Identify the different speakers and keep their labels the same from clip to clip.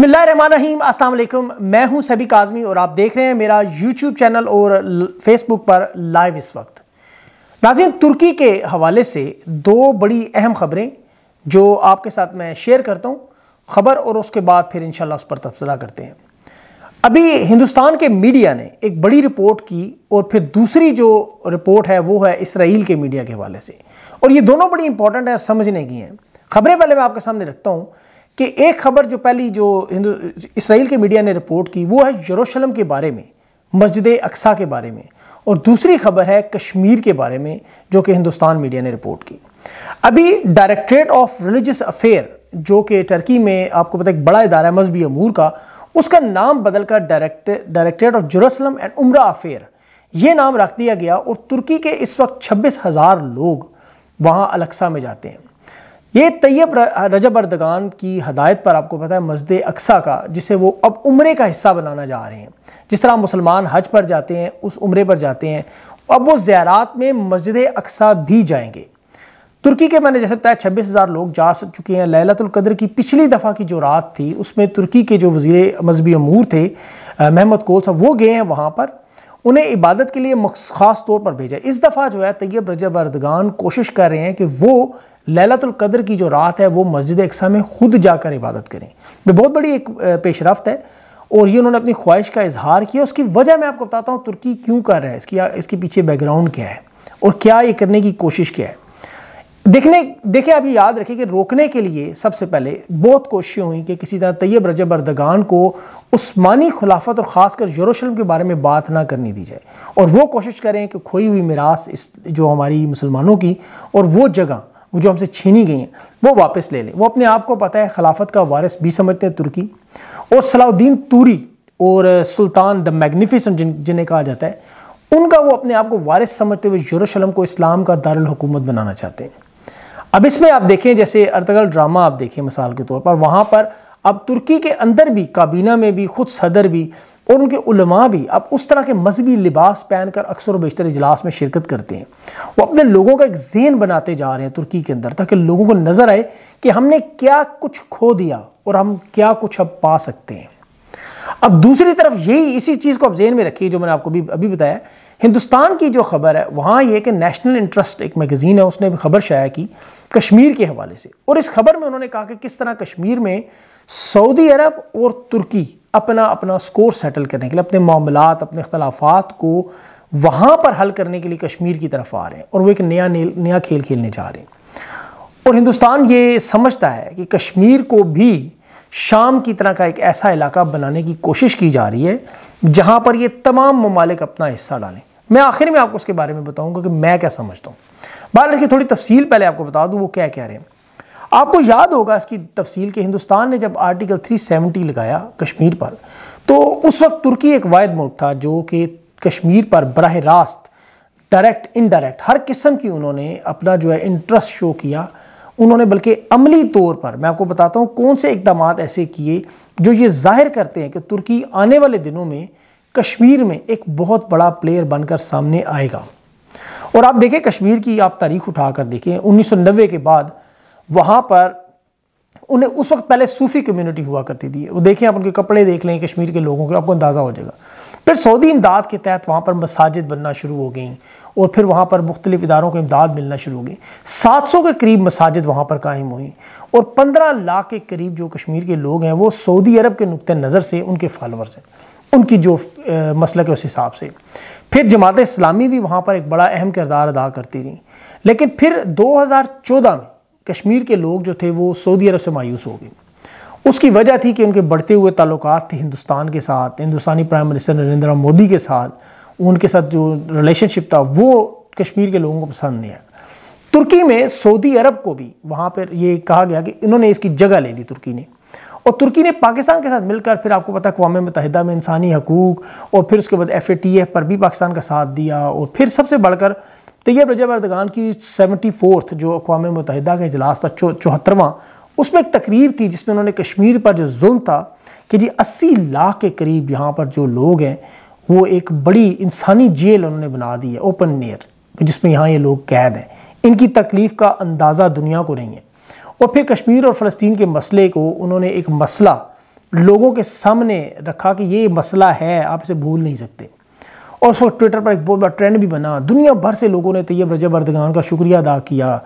Speaker 1: अस्सलाम वालेकुम मैं हूं सभी काजमी और आप देख रहे हैं मेरा यूट्यूब चैनल और फेसबुक पर लाइव इस वक्त नाजिन तुर्की के हवाले से दो बड़ी अहम ख़बरें जो आपके साथ मैं शेयर करता हूं ख़बर और उसके बाद फिर इनशाला उस पर तबसरा करते हैं अभी हिंदुस्तान के मीडिया ने एक बड़ी रिपोर्ट की और फिर दूसरी जो रिपोर्ट है वो है इसराइल के मीडिया के हवाले से और ये दोनों बड़ी इंपॉर्टेंट है समझने की हैं खबरें पहले मैं आपके सामने रखता हूँ कि एक खबर जो पहली जो हिंदू इसराइल के मीडिया ने रिपोर्ट की वो है यरूशलेम के बारे में मस्जिद अक्सा के बारे में और दूसरी खबर है कश्मीर के बारे में जो कि हिंदुस्तान मीडिया ने रिपोर्ट की अभी डायरेक्ट्रेट ऑफ रिलीजियस अफेयर जो कि टर्की में आपको पता एक बड़ा इदारा है मजहबी अमूर का उसका नाम बदलकर direct directorate of Jerusalem and उम्र अफेयर ये नाम रख दिया गया और तुर्की के इस वक्त छब्बीस हज़ार लोग वहाँ अलक्सा में जाते हैं ये तैयब रजब अर्दगान की हदायत पर आपको पता है मस्जिद अक्सा का जिसे वो अब उम्र का हिस्सा बनाना जा रहे हैं जिस तरह मुसलमान हज पर जाते हैं उस उम्र पर जाते हैं अब वो ज़्यारात में मस्जिद अक्सा भी जाएंगे तुर्की के मैंने जैसे बताया छब्बीस हज़ार लोग जा चुके हैं लैलतुल्कदर की पिछली दफ़ा की जो रात थी उसमें तुर्की के जो वजीर मजहबी अमूर थे महमद कोल साहब वो गए हैं वहाँ पर उन्हें इबादत के लिए ख़ास तौर पर भेजा इस दफ़ा जो है तैयब रजब अरदगान कोशिश कर रहे हैं कि वो ललतुल्कदर की जो रात है वो मस्जिद अक्सा में खुद जाकर इबादत करें यह बहुत बड़ी एक पेशरफ है और ये उन्होंने अपनी ख्वाहिश का इजहार किया उसकी वजह मैं आपको बताता हूँ तुर्की क्यों कर रहा है इसकी इसके पीछे बैकग्राउंड क्या है और क्या ये करने की कोशिश क्या है देखने देखिए अभी याद रखिए कि रोकने के लिए सबसे पहले बहुत कोशिशें हुई कि किसी तरह तैयब रजब अर्दगान को उस्मानी खिलाफत और ख़ासकर यरूशलेम के बारे में बात ना करनी दी जाए और वो कोशिश करें कि खोई हुई मिरास इस जो हमारी मुसलमानों की और वो जगह वो जो हमसे छीनी गई हैं वो वापस ले लें वो अपने आप को पता है खिलाफत का वारिस भी समझते हैं तुर्की और सलाउद्दीन तूरी और सुल्तान द मैग्निफिसेंट जिन जिन्हें कहा जाता है उनका वो अपने आप को वारिस समझते हुए यरूशलेम को इस्लाम का दारकूमत बनाना चाहते हैं अब इसमें आप देखें जैसे अर्तगल ड्रामा आप देखें मिसाल के तौर पर वहाँ पर अब तुर्की के अंदर भी काबीना में भी खुद सदर भी और उनके उलमा भी अब उस तरह के मजहबी लिबास पहन कर अक्सर बेशतर इजलास में शिरकत करते हैं वो अपने लोगों का एक जेन बनाते जा रहे हैं तुर्की के अंदर ताकि लोगों को नज़र आए कि हमने क्या कुछ खो दिया और हम क्या कुछ अब पा सकते हैं अब दूसरी तरफ यही इसी चीज़ को आप जेन में रखिए जो मैंने आपको भी अभी बताया हिंदुस्तान की जो खबर है वहाँ ये कि नेशनल इंटरेस्ट एक मैगज़ीन है उसने भी खबर शाया की कश्मीर के हवाले से और इस खबर में उन्होंने कहा कि किस तरह कश्मीर में सऊदी अरब और तुर्की अपना अपना स्कोर सेटल करने के लिए अपने मामला अपने अख्तलाफात को वहाँ पर हल करने के लिए कश्मीर की तरफ आ रहे हैं और वो एक नया नया खेल खेलने जा रहे हैं और हिंदुस्तान ये समझता है कि कश्मीर को भी शाम की तरह का एक ऐसा इलाका बनाने की कोशिश की जा रही है जहाँ पर ये तमाम ममालिक अपना हिस्सा डालें मैं आखिर में आपको उसके बारे में बताऊँगा कि मैं क्या समझता हूँ बाहर देखिए थोड़ी तफसील पहले आपको बता दूँ वो क्या कह रहे हैं आपको याद होगा इसकी तफसील कि हिंदुस्तान ने जब आर्टिकल 370 लगाया कश्मीर पर तो उस वक्त तुर्की एक वायद मुल्क था जो कि कश्मीर पर बरह रास्त डायरेक्ट इनडायरेक्ट हर किस्म की उन्होंने अपना जो है इंटरेस्ट शो किया उन्होंने बल्कि अमली तौर पर मैं आपको बताता हूँ कौन से इकदाम ऐसे किए जो ये जाहिर करते हैं कि तुर्की आने वाले दिनों में कश्मीर में एक बहुत बड़ा प्लेयर बनकर सामने आएगा और आप देखें कश्मीर की आप तारीख उठा कर देखें नब्बे के बाद वहाँ पर उन्हें उस वक्त पहले सूफ़ी कम्युनिटी हुआ करती थी वो देखें आप उनके कपड़े देख लें कश्मीर के लोगों के आपको अंदाज़ा हो जाएगा फिर सऊदी इमदाद के तहत वहाँ पर मसाजिद बनना शुरू हो गई और फिर वहाँ पर मुख्तलि इदारों को इमदाद मिलना शुरू हो गई सात सौ के करीब मसाजिद वहाँ पर कायम हुई और पंद्रह लाख के करीब जो कश्मीर के लोग हैं वो सऊदी अरब के नुक़ नज़र से उनके फॉलोअर्स हैं उनकी जो मसलक है उस हिसाब से फिर जमात इस्लामी भी वहाँ पर एक बड़ा अहम किरदार अदा करती रही लेकिन फिर दो हज़ार चौदह में कश्मीर के लोग जो थे वो सऊदी अरब से मायूस हो गए उसकी वजह थी कि उनके बढ़ते हुए ताल्लुक थे हिंदुस्तान के साथ हिंदुस्तानी प्राइम मिनिस्टर नरेंद्र मोदी के साथ उनके साथ जो रिलेशनशिप था वो कश्मीर के लोगों को पसंद नहीं आया तुर्की में सऊदी अरब को भी वहाँ पर ये कहा गया कि इन्होंने इसकी जगह ले ली तुर्की ने और तुर्की ने पाकिस्तान के साथ मिलकर फिर आपको पता है अवा में इंसानी हकूक और फिर उसके बाद एफ ए टी एफ पर भी पाकिस्तान का साथ दिया और फिर सबसे बढ़कर तैयब रजब अरदगान की सेवेंटी फोर्थ जो अकवा मतहदा का इजलास था चौहत्तरवा उसमें एक तकरीर थी जिसमें उन्होंने कश्मीर पर जो जुल्म था कि जी अस्सी लाख के करीब यहाँ पर जो लोग हैं वो एक बड़ी इंसानी जेल उन्होंने बना दी है ओपन एयर जिसमें यहाँ ये लोग कैद हैं इनकी तकलीफ़ का अंदाज़ा दुनिया को नहीं है और फिर कश्मीर और फ़लस्तीन के मसले को उन्होंने एक मसला लोगों के सामने रखा कि ये मसला है आप इसे भूल नहीं सकते और उस वक्त ट्विटर पर एक बहुत बड़ा ट्रेंड भी बना दुनिया भर से लोगों ने तैयब रजब अर्दगान का शुक्रिया अदा किया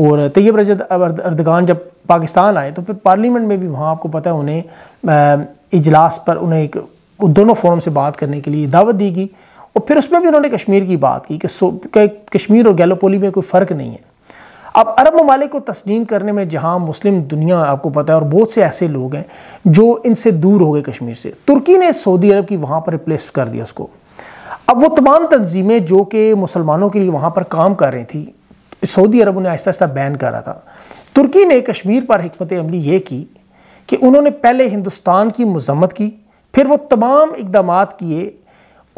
Speaker 1: और तैयब तो रजत अर्दगान जब पाकिस्तान आए तो फिर पार्लियामेंट में भी वहाँ आपको पता है उन्हें इजलास पर उन्हें एक दोनों फोरम से बात करने के लिए दावत दी गई और फिर उसमें भी उन्होंने कश्मीर की बात की कि कश्मीर और गैलोपोली में कोई फ़र्क नहीं है अब अरब ममालिक को तस्लीम करने में जहाँ मुस्लिम दुनिया आपको पता है और बहुत से ऐसे लोग हैं जो इनसे दूर हो गए कश्मीर से तुर्की ने सऊदी अरब की वहाँ पर रिप्लेस कर दिया उसको अब वो तमाम तंजीमें जो कि मुसलमानों के लिए वहाँ पर काम कर रही थी सऊदी अरब उन्हें आहिस्ता आहिस्ता बैन करा था तुर्की ने कश्मीर पर हमत अमली ये की कि उन्होंने पहले हिंदुस्तान की मजम्मत की फिर वो तमाम इकदाम किए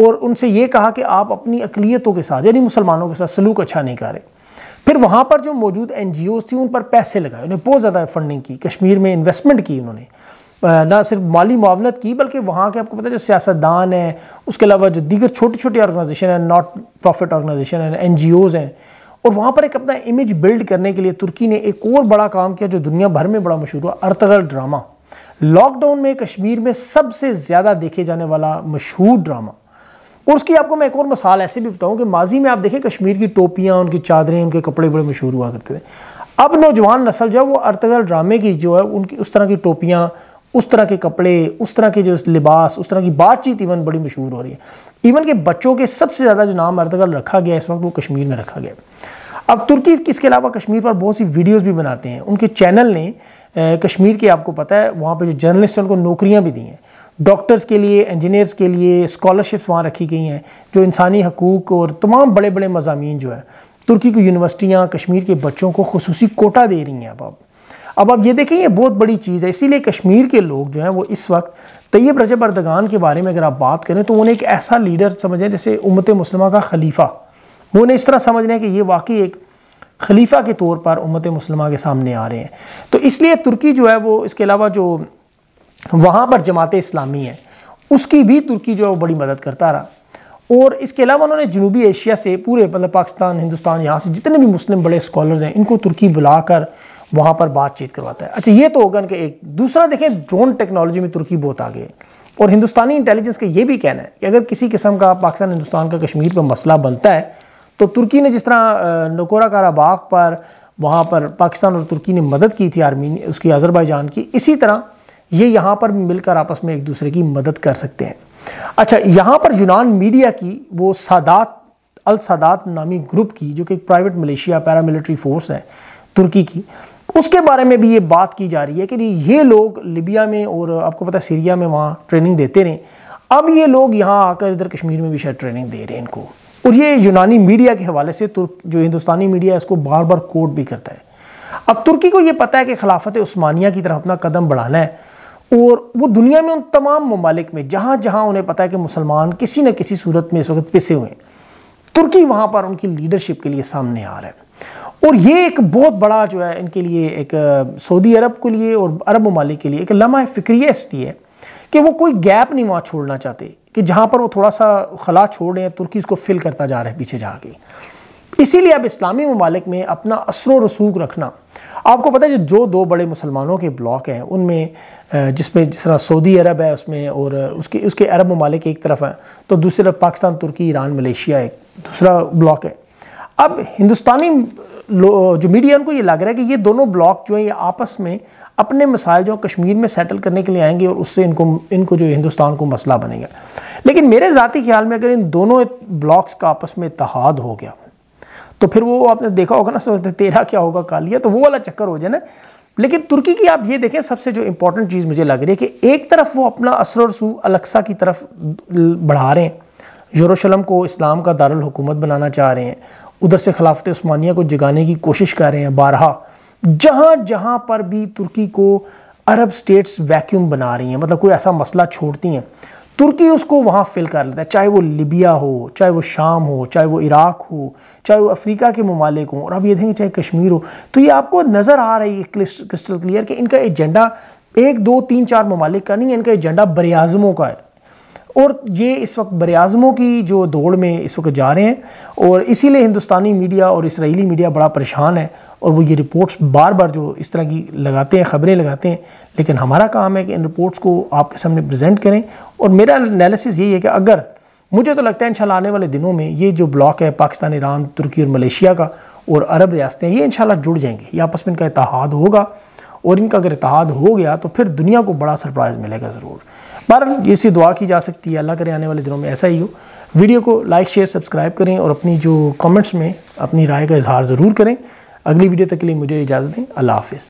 Speaker 1: और उनसे ये कहा कि आप अपनी अकलीतों के साथ यानी मुसलमानों के साथ सलूक अच्छा नहीं करें फिर वहाँ पर जो मौजूद एन जी ओज़ थी उन पर पैसे लगाए उन्हें बहुत ज़्यादा फंडिंग की कश्मीर में इन्वेस्टमेंट की उन्होंने ना सिर्फ माली मावनत की बल्कि वहाँ के आपको पता है जो सियासतदान हैं उसके अलावा जो दीगर छोटी छोटी ऑर्गेनाइजेशन हैं नॉट प्रॉफिट ऑर्गेनाइजेशन हैं एन जी ओज़ हैं और वहाँ पर एक अपना इमेज बिल्ड करने के लिए तुर्की ने एक और बड़ा काम किया जो दुनिया भर में बड़ा मशहूर हुआ अर्तगल ड्रामा लॉकडाउन में कश्मीर में सबसे ज़्यादा देखे जाने वाला मशहूर ड्रामा और उसकी आपको मैं एक और मसाल ऐसे भी बताऊं कि माजी में आप देखें कश्मीर की टोपियाँ उनकी चादरें उनके कपड़े बड़े मशहूर हुआ करते थे अब नौजवान नस्ल जो है वो अर्तगल ड्रामे की जो है उनकी उस तरह की टोपियाँ उस तरह के कपड़े उस तरह के जो लिबास उस तरह की बातचीत इवन बड़ी मशहूर हो रही है इवन के बच्चों के सबसे ज़्यादा जो नाम अर्तगल रखा गया इस वक्त वो कश्मीर में रखा गया अब तुर्की इसके अलावा कश्मीर पर बहुत सी वीडियोस भी बनाते हैं उनके चैनल ने कश्मीर के आपको पता है वहाँ पे जो जर्नलिस्ट हैं उनको नौकरियाँ भी दी हैं डॉक्टर्स के लिए इंजीनियर्स के लिए स्कॉलरशिप्स वहाँ रखी गई हैं जो इंसानी हकूक़ और तमाम बड़े बड़े मजामी जो हैं तुर्की की यूनिवर्सिटियाँ कश्मीर के बच्चों को खसूसी कोटा दे रही हैं अब अब अब आप ये देखें ये बहुत बड़ी चीज़ है इसीलिए कश्मीर के लोग जो हैं वो इस वक्त तैयब रजब अरदगान के बारे में अगर आप बात करें तो उन्हें एक ऐसा लीडर समझें जैसे उम्मत मुसलमा का खलीफा वो उन्हें इस तरह समझ रहे हैं कि ये वाकई एक खलीफा के तौर पर उम्मत मुसलमा के सामने आ रहे हैं तो इसलिए तुर्की जो है वो इसके अलावा जो वहाँ पर जमात इस्लामी है उसकी भी तुर्की जो है वो बड़ी मदद करता रहा और इसके अलावा उन्होंने जनूबी एशिया से पूरे मतलब पाकिस्तान हिंदुस्तान यहाँ से जितने भी मुस्लिम बड़े स्कॉलर्स हैं इनको तुर्की बुलाकर वहाँ पर बातचीत करवाता है अच्छा ये तो होगा उनके एक दूसरा देखें ड्रोन टेक्नोलॉजी में तुर्की बहुत आगे है और हिंदुस्तानी इंटेलिजेंस का ये भी कहना है कि अगर किसी किस्म का पाकिस्तान हिंदुस्तान का कश्मीर पर मसला बनता है तो तुर्की ने जिस तरह नकोरा काराबाग पर वहाँ पर पाकिस्तान और तुर्की ने मदद की थी आर्मी उसकी अज़रबैजान की इसी तरह ये यहाँ पर मिलकर आपस में एक दूसरे की मदद कर सकते हैं अच्छा यहाँ पर यूनान मीडिया की वो सादात अल सादात नामी ग्रुप की जो कि एक प्राइवेट मलेशिया पैरामिलिट्री फोर्स है तुर्की की उसके बारे में भी ये बात की जा रही है कि ये लोग लिबिया में और आपको पता है सीरिया में वहाँ ट्रेनिंग देते रहे अब ये लोग यहाँ आकर इधर कश्मीर में भी शायद ट्रेनिंग दे रहे हैं इनको और ये यूनानी मीडिया के हवाले से तुर्क जो हिंदुस्तानी मीडिया है इसको बार बार कोट भी करता है अब तुर्की को ये पता है कि खिलाफत उस्मानिया की तरफ अपना कदम बढ़ाना है और वो दुनिया में उन तमाम ममालिक में जहाँ जहाँ उन्हें पता है कि मुसलमान किसी न किसी सूरत में इस वक्त पिसे हुए हैं तुर्की वहाँ पर उनकी लीडरशिप के लिए सामने आ रहा है और ये एक बहुत बड़ा जो है इनके लिए एक सऊदी अरब के लिए और अरब ममालिक के लिए एक लम्हा फिक्रिया इसलिए है कि वो कोई गैप नहीं वहाँ छोड़ना चाहते कि जहाँ पर वो थोड़ा सा खला छोड़ रहे हैं तुर्की उसको फिल करता जा रहा है पीछे जाके इसीलिए अब इस्लामी ममालिक में अपना असर व रसूख रखना आपको पता है जो दो बड़े मुसलमानों के ब्लॉक हैं उनमें जिसमें जिस तरह सऊदी अरब है उसमें और उसके उसके अरब ममालिक एक तरफ हैं तो दूसरी तरफ पाकिस्तान तुर्की ईरान मलेशिया एक दूसरा ब्लॉक है अब हिंदुस्तानी जो मीडिया उनको ये लग रहा है कि ये दोनों ब्लॉक जो है ये आपस में अपने मसाइल जो कश्मीर में सेटल करने के लिए आएंगे और उससे इनको इनको जो हिंदुस्तान को मसला बनेगा लेकिन मेरे ज़ाती ख्याल में अगर इन दोनों ब्लॉक्स का आपस में इतहाद हो गया तो फिर वो आपने देखा होगा ना सो तेरा क्या होगा कालिया तो वो वाला चक्कर हो जाए ना लेकिन तुर्की की आप ये देखें सबसे जो इंपॉर्टेंट चीज़ मुझे लग रही है कि एक तरफ वो अपना असर और सू अलक्सा की तरफ बढ़ा रहे हैं यरूशलम को इस्लाम का दारुल हुकूमत बनाना चाह रहे हैं उधर से खिलाफत स्मानिया को जगाने की कोशिश कर रहे हैं बारहा जहाँ जहाँ पर भी तुर्की को अरब स्टेट्स वैक्यूम बना रही हैं मतलब कोई ऐसा मसला छोड़ती हैं तुर्की उसको वहाँ फिल कर लेता है चाहे वो लिबिया हो चाहे वो शाम हो चाहे वो इराक़ हो चाहे वो अफ्रीका के ममालिक हों और अब ये देखें चाहे कश्मीर हो तो ये आपको नज़र आ रही है क्रिस्टल क्लियर कि इनका एजेंडा एक दो तीन चार ममालिक का नहीं है इनका एजेंडा बरआज़मों का है और ये इस वक्त बरआज़मों की जो दौड़ में इस वक्त जा रहे हैं और इसीलिए हिंदुस्तानी मीडिया और इसराइली मीडिया बड़ा परेशान है और वो ये रिपोर्ट्स बार बार जो इस तरह की लगाते हैं ख़बरें लगाते हैं लेकिन हमारा काम है कि इन रिपोर्ट्स को आपके सामने प्रजेंट करें और मेरा एनालिसिस यही है कि अगर मुझे तो लगता है इंशाल्लाह आने वाले दिनों में ये जो ब्लॉक है पाकिस्तान ईरान तुर्की और मलेशिया का और अरब रियासतें ये इंशाल्लाह जुड़ जाएंगे ये आपस में इनका इतिहाद होगा और इनका अगर इतिहाद हो गया तो फिर दुनिया को बड़ा सरप्राइज़ मिलेगा ज़रूर बहर इसी दुआ की जा सकती है अल्लाह करे आने वाले दिनों में ऐसा ही हो वीडियो को लाइक शेयर सब्सक्राइब करें और अपनी जो कमेंट्स में अपनी राय का इजहार ज़रूर करें अगली वीडियो तक के लिए मुझे इजाज़त दें अल्लाह हाफ